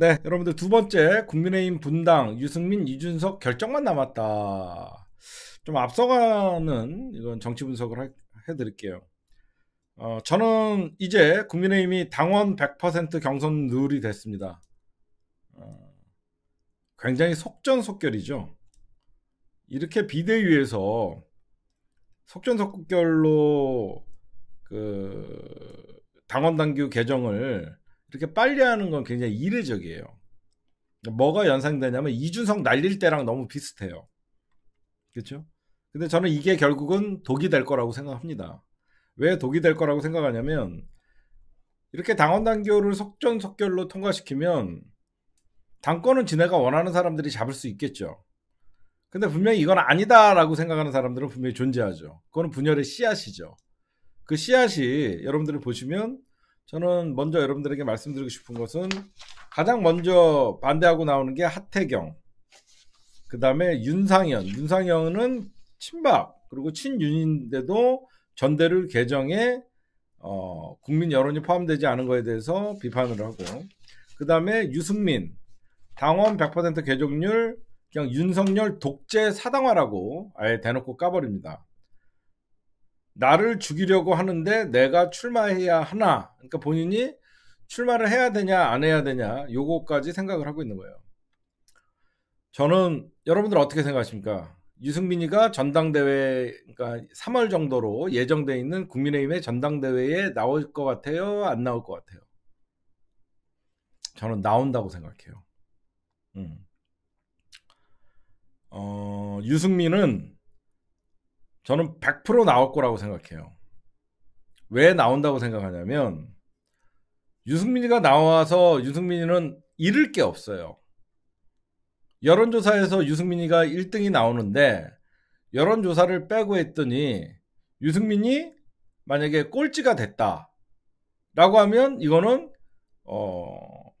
네, 여러분들 두 번째 국민의힘 분당 유승민 이준석 결정만 남았다. 좀 앞서가는 이건 정치 분석을 해드릴게요. 어, 저는 이제 국민의힘이 당원 100% 경선룰이 됐습니다. 어, 굉장히 속전속결이죠. 이렇게 비대위에서 속전속결로 그 당원 당규 개정을 이렇게 빨리 하는 건 굉장히 이례적이에요. 뭐가 연상되냐면 이준석 날릴 때랑 너무 비슷해요. 그렇죠? 근데 저는 이게 결국은 독이 될 거라고 생각합니다. 왜 독이 될 거라고 생각하냐면 이렇게 당원 단결을 속전속결로 통과시키면 당권은 지네가 원하는 사람들이 잡을 수 있겠죠. 근데 분명히 이건 아니다라고 생각하는 사람들은 분명히 존재하죠. 그거는 분열의 씨앗이죠. 그 씨앗이 여러분들을 보시면 저는 먼저 여러분들에게 말씀드리고 싶은 것은 가장 먼저 반대하고 나오는 게 하태경, 그 다음에 윤상현. 윤상현은 친박 그리고 친윤인데도 전대를 개정해 어, 국민 여론이 포함되지 않은 것에 대해서 비판을 하고 그 다음에 유승민 당원 100% 개정률 그냥 윤석열 독재 사당화라고 아예 대놓고 까버립니다. 나를 죽이려고 하는데 내가 출마해야 하나. 그러니까 본인이 출마를 해야 되냐 안 해야 되냐 요거까지 생각을 하고 있는 거예요. 저는 여러분들 어떻게 생각하십니까? 유승민이가 전당대회 그러니까 3월 정도로 예정돼 있는 국민의힘의 전당대회에 나올 것 같아요, 안 나올 것 같아요. 저는 나온다고 생각해요. 음. 어, 유승민은 저는 100% 나올 거라고 생각해요. 왜 나온다고 생각하냐면 유승민이가 나와서 유승민이는 잃을 게 없어요. 여론조사에서 유승민이가 1등이 나오는데 여론조사를 빼고 했더니 유승민이 만약에 꼴찌가 됐다 라고 하면 이거는 어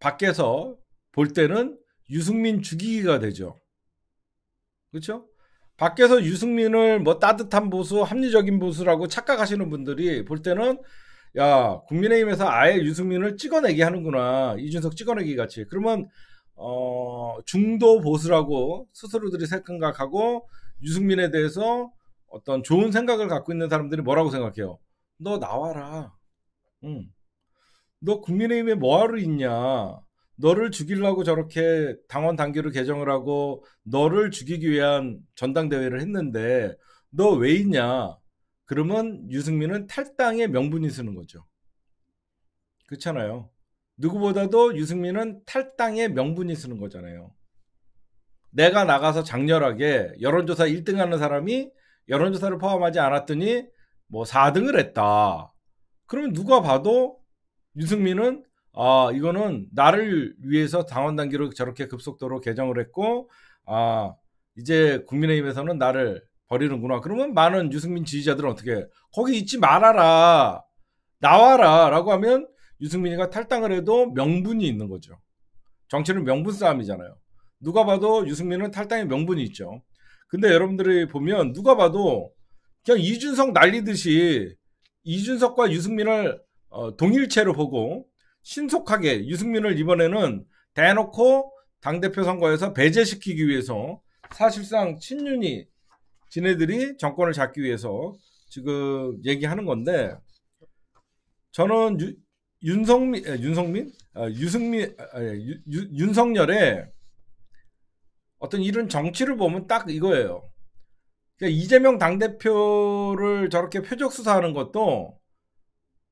밖에서 볼 때는 유승민 죽이기가 되죠. 그렇죠? 밖에서 유승민을 뭐 따뜻한 보수, 합리적인 보수라고 착각하시는 분들이 볼 때는 야 국민의힘에서 아예 유승민을 찍어내기 하는구나 이준석 찍어내기 같이 그러면 어 중도 보수라고 스스로들이 생각하고 유승민에 대해서 어떤 좋은 생각을 갖고 있는 사람들이 뭐라고 생각해요? 너 나와라. 응. 너 국민의힘에 뭐하러 있냐? 너를 죽이려고 저렇게 당원 단계로 개정을 하고 너를 죽이기 위한 전당대회를 했는데 너 왜 있냐? 그러면 유승민은 탈당의 명분이 쓰는 거죠. 그렇잖아요. 누구보다도 유승민은 탈당의 명분이 쓰는 거잖아요. 내가 나가서 장렬하게 여론조사 1등 하는 사람이 여론조사를 포함하지 않았더니 뭐 4등을 했다. 그러면 누가 봐도 유승민은 아, 이거는 나를 위해서 당원 단계로 저렇게 급속도로 개정을 했고, 아, 이제 국민의힘에서는 나를 버리는구나. 그러면 많은 유승민 지지자들은 어떻게, 거기 있지 말아라. 나와라. 라고 하면 유승민이가 탈당을 해도 명분이 있는 거죠. 정치는 명분 싸움이잖아요. 누가 봐도 유승민은 탈당의 명분이 있죠. 근데 여러분들이 보면 누가 봐도 그냥 이준석 날리듯이 이준석과 유승민을 어, 동일체로 보고 신속하게 유승민을 이번에는 대놓고 당대표 선거에서 배제시키기 위해서 사실상 친윤이 지네들이 정권을 잡기 위해서 지금 얘기하는 건데 저는 유, 윤성민 윤성민 아, 유승민 아, 아 예, 유, 유, 윤석열의 어떤 이런 정치를 보면 딱 이거예요. 그러니까 이재명 당대표를 저렇게 표적 수사하는 것도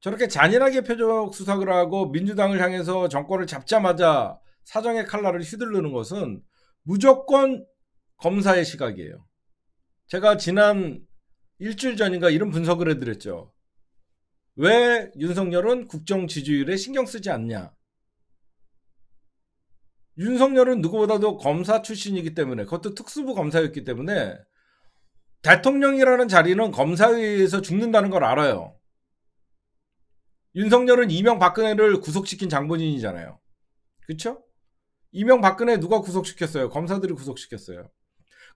저렇게 잔인하게 표적 수사를 하고 민주당을 향해서 정권을 잡자마자 사정의 칼날을 휘두르는 것은 무조건 검사의 시각이에요. 제가 지난 일주일 전인가 이런 분석을 해드렸죠. 왜 윤석열은 국정 지지율에 신경 쓰지 않냐? 윤석열은 누구보다도 검사 출신이기 때문에 그것도 특수부 검사였기 때문에 대통령이라는 자리는 검사회에서 죽는다는 걸 알아요. 윤석열은 이명박근혜를 구속시킨 장본인이잖아요. 그쵸 이명박근혜 누가 구속시켰어요? 검사들이 구속시켰어요.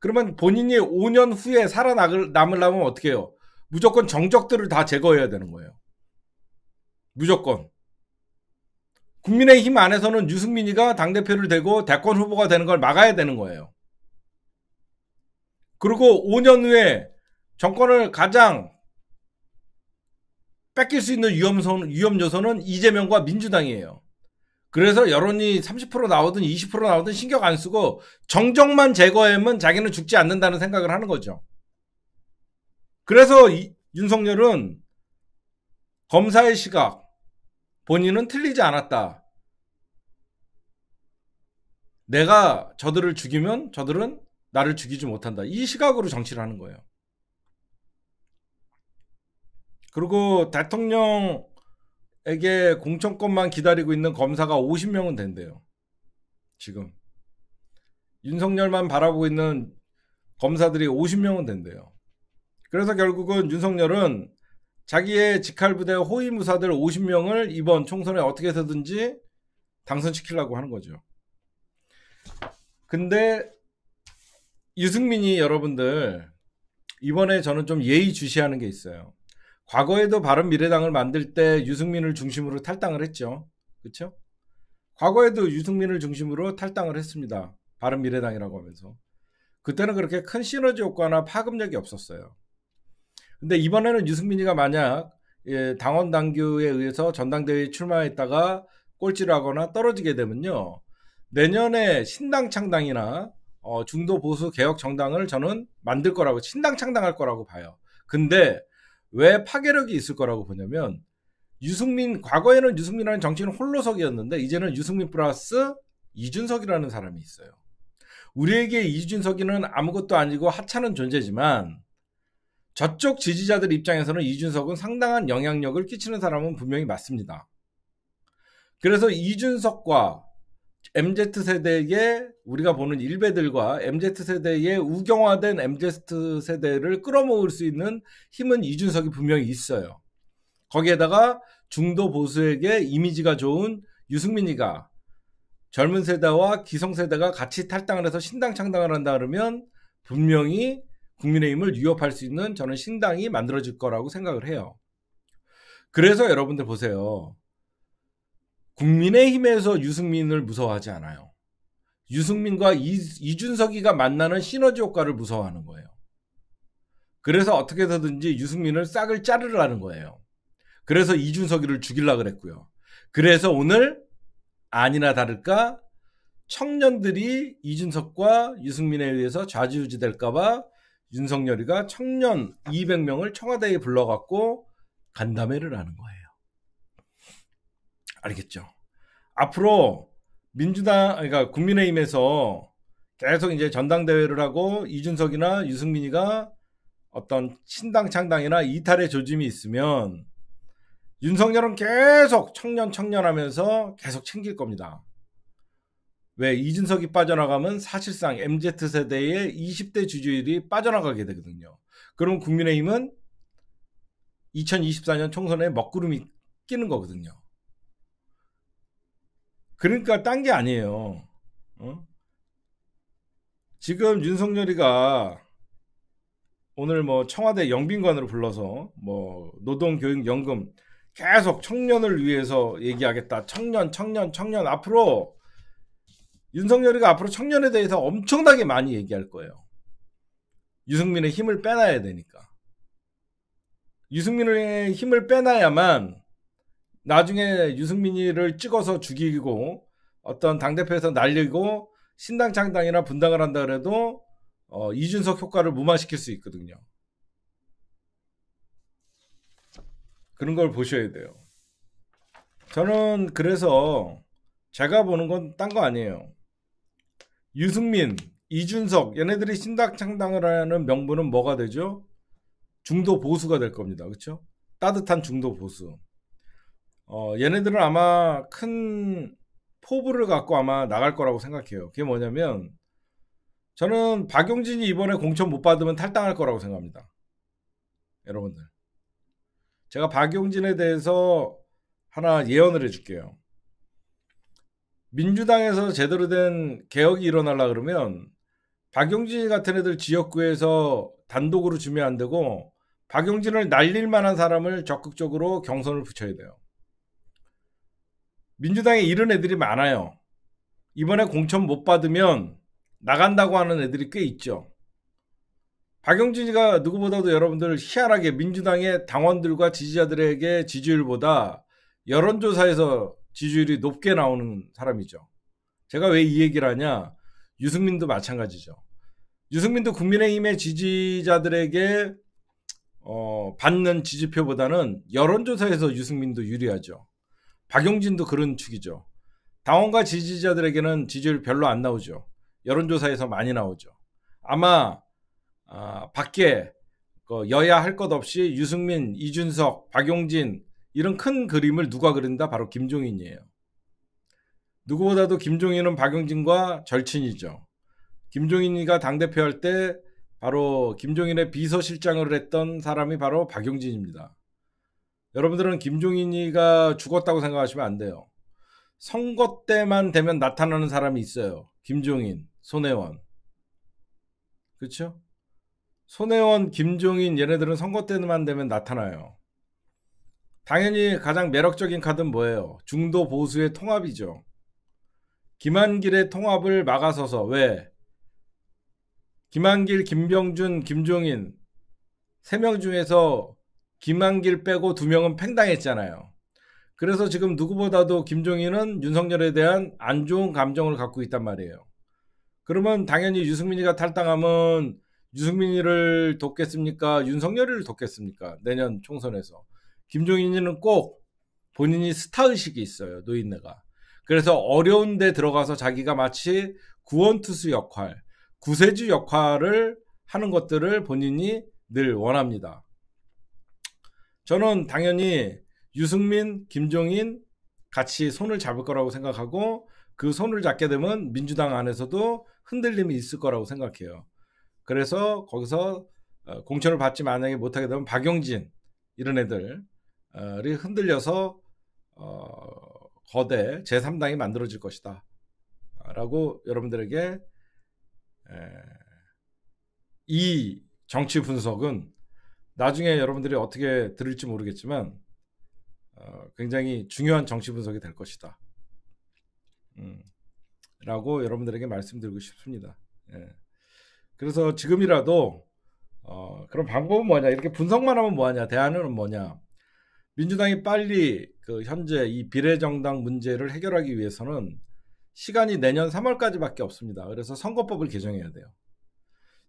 그러면 본인이 5년 후에 살아남으려면 어떻게 해요? 무조건 정적들을 다 제거해야 되는 거예요. 무조건. 국민의힘 안에서는 유승민이가 당대표를 대고 대권 후보가 되는 걸 막아야 되는 거예요. 그리고 5년 후에 정권을 가장 뺏길 수 있는 위험선, 위험 요소는 이재명과 민주당이에요. 그래서 여론이 30% 나오든 20% 나오든 신경 안 쓰고 정적만 제거하면 자기는 죽지 않는다는 생각을 하는 거죠. 그래서 이, 윤석열은 검사의 시각, 본인은 틀리지 않았다. 내가 저들을 죽이면 저들은 나를 죽이지 못한다. 이 시각으로 정치를 하는 거예요. 그리고 대통령에게 공천권만 기다리고 있는 검사가 50명은 된대요. 지금. 윤석열만 바라보고 있는 검사들이 50명은 된대요. 그래서 결국은 윤석열은 자기의 직할부대 호위무사들 50명을 이번 총선에 어떻게 해서든지 당선시키려고 하는 거죠. 근데 유승민이 여러분들 이번에 저는 좀 예의주시하는 게 있어요. 과거에도 바른미래당을 만들 때 유승민을 중심으로 탈당을 했죠. 그렇죠? 과거에도 유승민을 중심으로 탈당을 했습니다. 바른미래당이라고 하면서. 그때는 그렇게 큰 시너지 효과나 파급력이 없었어요. 근데 이번에는 유승민이가 만약 예, 당원 당규에 의해서 전당대회에 출마했다가 꼴찌를 하거나 떨어지게 되면요. 내년에 신당 창당이나 어, 중도 보수 개혁 정당을 저는 만들 거라고 신당 창당할 거라고 봐요. 근데 왜 파괴력이 있을 거라고 보냐면 유승민 과거에는 유승민이라는 정치인 홀로석이었는데 이제는 유승민 플러스 이준석이라는 사람이 있어요. 우리에게 이준석이는 아무것도 아니고 하찮은 존재지만 저쪽 지지자들 입장에서는 이준석은 상당한 영향력을 끼치는 사람은 분명히 맞습니다. 그래서 이준석과 MZ세대의 우리가 보는 일베들과 MZ세대의 우경화된 MZ세대를 끌어모을 수 있는 힘은 이준석이 분명히 있어요. 거기에다가 중도 보수에게 이미지가 좋은 유승민이가 젊은 세대와 기성 세대가 같이 탈당을 해서 신당 창당을 한다 그러면 분명히 국민의힘을 위협할 수 있는 저는 신당이 만들어질 거라고 생각을 해요. 그래서 여러분들 보세요. 국민의힘에서 유승민을 무서워하지 않아요. 유승민과 이, 이준석이가 만나는 시너지 효과를 무서워하는 거예요. 그래서 어떻게서든지 유승민을 싹을 자르라는 거예요. 그래서 이준석이를 죽일라 그랬고요. 그래서 오늘 아니나 다를까 청년들이 이준석과 유승민에 의해서 좌지우지 될까봐 윤석열이가 청년 200명을 청와대에 불러갖고 간담회를 하는 거예요. 알겠죠? 앞으로 민주당 그러니까 국민의힘에서 계속 이제 전당대회를 하고 이준석이나 유승민이가 어떤 신당 창당이나 이탈의 조짐이 있으면 윤석열은 계속 청년 청년 하면서 계속 챙길 겁니다. 왜 이준석이 빠져나가면 사실상 MZ 세대의 20대 주주율이 빠져나가게 되거든요. 그럼 국민의힘은 2024년 총선에 먹구름이 끼는 거거든요. 그러니까 딴 게 아니에요. 어? 지금 윤석열이가 오늘 뭐 청와대 영빈관으로 불러서 뭐 노동교육연금 계속 청년을 위해서 얘기하겠다. 청년, 청년, 청년. 앞으로 윤석열이가 앞으로 청년에 대해서 엄청나게 많이 얘기할 거예요. 유승민의 힘을 빼놔야 되니까. 유승민의 힘을 빼놔야만 나중에 유승민이를 찍어서 죽이고 어떤 당대표에서 날리고 신당 창당이나 분당을 한다 그래도 어, 이준석 효과를 무마시킬 수 있거든요. 그런 걸 보셔야 돼요. 저는 그래서 제가 보는 건 딴 거 아니에요. 유승민, 이준석 얘네들이 신당 창당을 하는 명분은 뭐가 되죠? 중도 보수가 될 겁니다. 그렇죠? 따뜻한 중도 보수. 어, 얘네들은 아마 큰 포부를 갖고 아마 나갈 거라고 생각해요. 그게 뭐냐면 저는 박용진이 이번에 공천 못 받으면 탈당할 거라고 생각합니다. 여러분들. 제가 박용진에 대해서 하나 예언을 해줄게요. 민주당에서 제대로 된 개혁이 일어나려 그러면 박용진 같은 애들 지역구에서 단독으로 주면 안 되고 박용진을 날릴 만한 사람을 적극적으로 경선을 붙여야 돼요. 민주당에 이런 애들이 많아요. 이번에 공천 못 받으면 나간다고 하는 애들이 꽤 있죠. 박영진이가 누구보다도 여러분들 희한하게 민주당의 당원들과 지지자들에게 지지율보다 여론조사에서 지지율이 높게 나오는 사람이죠. 제가 왜 이 얘기를 하냐? 유승민도 마찬가지죠. 유승민도 국민의힘의 지지자들에게 어, 받는 지지표보다는 여론조사에서 유승민도 유리하죠. 박용진도 그런 축이죠. 당원과 지지자들에게는 지지율 별로 안 나오죠. 여론조사에서 많이 나오죠. 아마 어, 밖에 그 여야 할 것 없이 유승민, 이준석, 박용진 이런 큰 그림을 누가 그린다? 바로 김종인이에요. 누구보다도 김종인은 박용진과 절친이죠. 김종인이가 당대표 할 때 바로 김종인의 비서실장을 했던 사람이 바로 박용진입니다. 여러분들은 김종인이가 죽었다고 생각하시면 안 돼요. 선거 때만 되면 나타나는 사람이 있어요. 김종인, 손혜원. 그렇죠? 손혜원, 김종인 얘네들은 선거 때만 되면 나타나요. 당연히 가장 매력적인 카드는 뭐예요? 중도 보수의 통합이죠. 김한길의 통합을 막아서서 왜? 김한길, 김병준, 김종인 세 명 중에서 김한길 빼고 두 명은 팽당했잖아요. 그래서 지금 누구보다도 김종인은 윤석열에 대한 안 좋은 감정을 갖고 있단 말이에요. 그러면 당연히 유승민이가 탈당하면 유승민이를 돕겠습니까? 윤석열이를 돕겠습니까? 내년 총선에서. 김종인이는 꼭 본인이 스타의식이 있어요. 노인네가. 그래서 어려운 데 들어가서 자기가 마치 구원투수 역할, 구세주 역할을 하는 것들을 본인이 늘 원합니다. 저는 당연히 유승민, 김종인 같이 손을 잡을 거라고 생각하고 그 손을 잡게 되면 민주당 안에서도 흔들림이 있을 거라고 생각해요. 그래서 거기서 어, 공천을 받지 만약에 못하게 되면 박용진 이런 애들이 흔들려서 어, 거대 제3당이 만들어질 것이다. 라고 여러분들에게 에, 이 정치 분석은 나중에 여러분들이 어떻게 들을지 모르겠지만 어, 굉장히 중요한 정치 분석이 될 것이다. 음, 라고 여러분들에게 말씀드리고 싶습니다. 예. 그래서 지금이라도 어, 그런 방법은 뭐냐? 이렇게 분석만 하면 뭐하냐? 대안은 뭐냐? 민주당이 빨리 그 현재 이 비례정당 문제를 해결하기 위해서는 시간이 내년 3월까지밖에 없습니다. 그래서 선거법을 개정해야 돼요.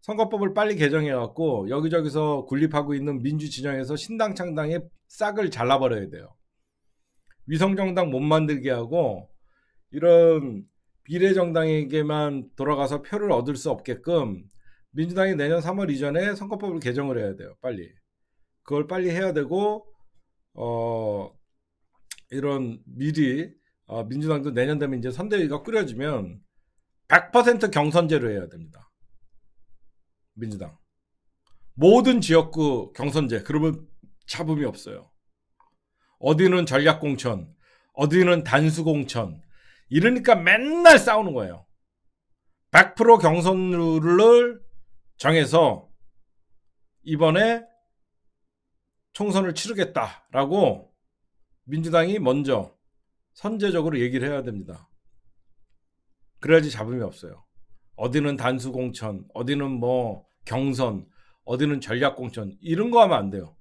선거법을 빨리 개정해갖고 여기저기서 군립하고 있는 민주 진영에서 신당 창당에 싹을 잘라버려야 돼요. 위성정당 못 만들게 하고 이런 비례정당에게만 돌아가서 표를 얻을 수 없게끔 민주당이 내년 3월 이전에 선거법을 개정을 해야 돼요. 빨리. 그걸 빨리 해야 되고 어 이런 미리 어, 민주당도 내년 되면 이제 선대위가 꾸려지면 100% 경선제로 해야 됩니다. 민주당. 모든 지역구 경선제 그러면 잡음이 없어요. 어디는 전략 공천, 어디는 단수 공천. 이러니까 맨날 싸우는 거예요. 100% 경선룰을 정해서 이번에 총선을 치르겠다라고 민주당이 먼저 선제적으로 얘기를 해야 됩니다. 그래야지 잡음이 없어요. 어디는 단수 공천, 어디는 뭐 경선, 어디는 전략공천 이런 거 하면 안 돼요.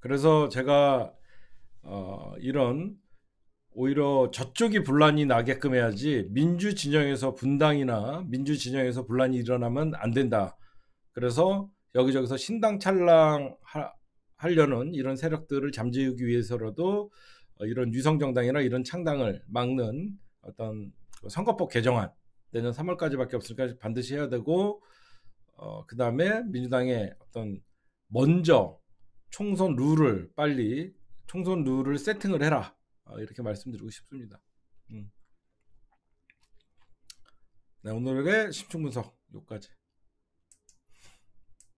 그래서 제가 어, 이런 오히려 저쪽이 분란이 나게끔 해야지 민주 진영에서 분당이나 민주 진영에서 분란이 일어나면 안 된다. 그래서 여기저기서 신당 찰랑 하, 하려는 이런 세력들을 잠재우기 위해서라도 어, 이런 위성 정당이나 이런 창당을 막는 어떤 선거법 개정안 내년 3월까지밖에 없으니까 반드시 해야 되고 어, 그 다음에 민주당의 어떤 먼저 총선 룰을 빨리 총선 룰을 세팅을 해라 어, 이렇게 말씀드리고 싶습니다. 음. 네, 오늘의 심층 분석 여기까지.